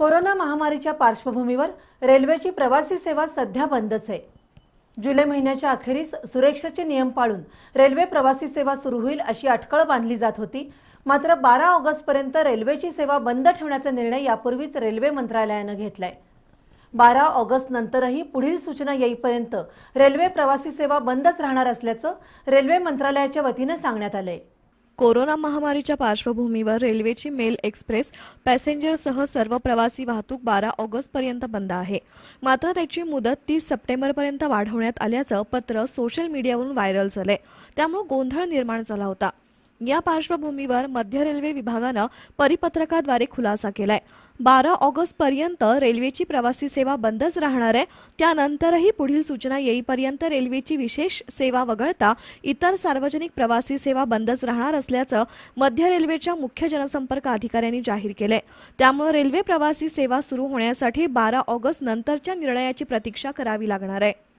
corona महामारीच्या पार्श्वभूमीवर रेल्वेची प्रवासी सेवा सध्या बंदच आहे जुलै महिन्याच्या अखेरीस सुरक्षेचे नियम पाळून रेल्वे प्रवासी सेवा सुरू होईल अशी अटकळ बांधली जात होती मात्र बारा ऑगस्टपर्यंत रेल्वेची सेवा बंद ठेवण्याचा निर्णय यापूर्वीच रेल्वे मंत्रालयानं घेतलाय बारा ऑगस्ट नंतरही पुढील सूचना येईपर्यंत रेल्वे प्रवासी सेवा बंदच राहणार असल्याचं रेल्वे मंत्रालयाच्या वतीनं सांगण्यात आलंय कोरोना महामारीच्या पार्श्वभूमीवर रेल्वेची मेल एक्सप्रेस पॅसेंजरसह सर्व प्रवासी वाहतूक बारा पर्यंत बंद आहे मात्र त्याची मुदत तीस पर्यंत वाढवण्यात आल्याचं पत्र सोशल मीडियावरून व्हायरल झालंय त्यामुळे गोंधळ निर्माण झाला होता या पार्श्वभूमीवर मध्य रेल्वे विभागानं परिपत्रकाद्वारे खुलासा केलाय बारा पर्यंत रेल्वेची प्रवासी सेवा बंदच राहणार आहे त्यानंतरही पुढील सूचना येईपर्यंत रेल्वेची विशेष सेवा वगळता इतर सार्वजनिक प्रवासी सेवा बंदच राहणार असल्याचं मध्य रेल्वेच्या मुख्य जनसंपर्क अधिकाऱ्यांनी जाहीर केले त्यामुळे रेल्वे प्रवासी सेवा सुरू होण्यासाठी बारा ऑगस्ट नंतरच्या निर्णयाची प्रतीक्षा करावी लागणार आहे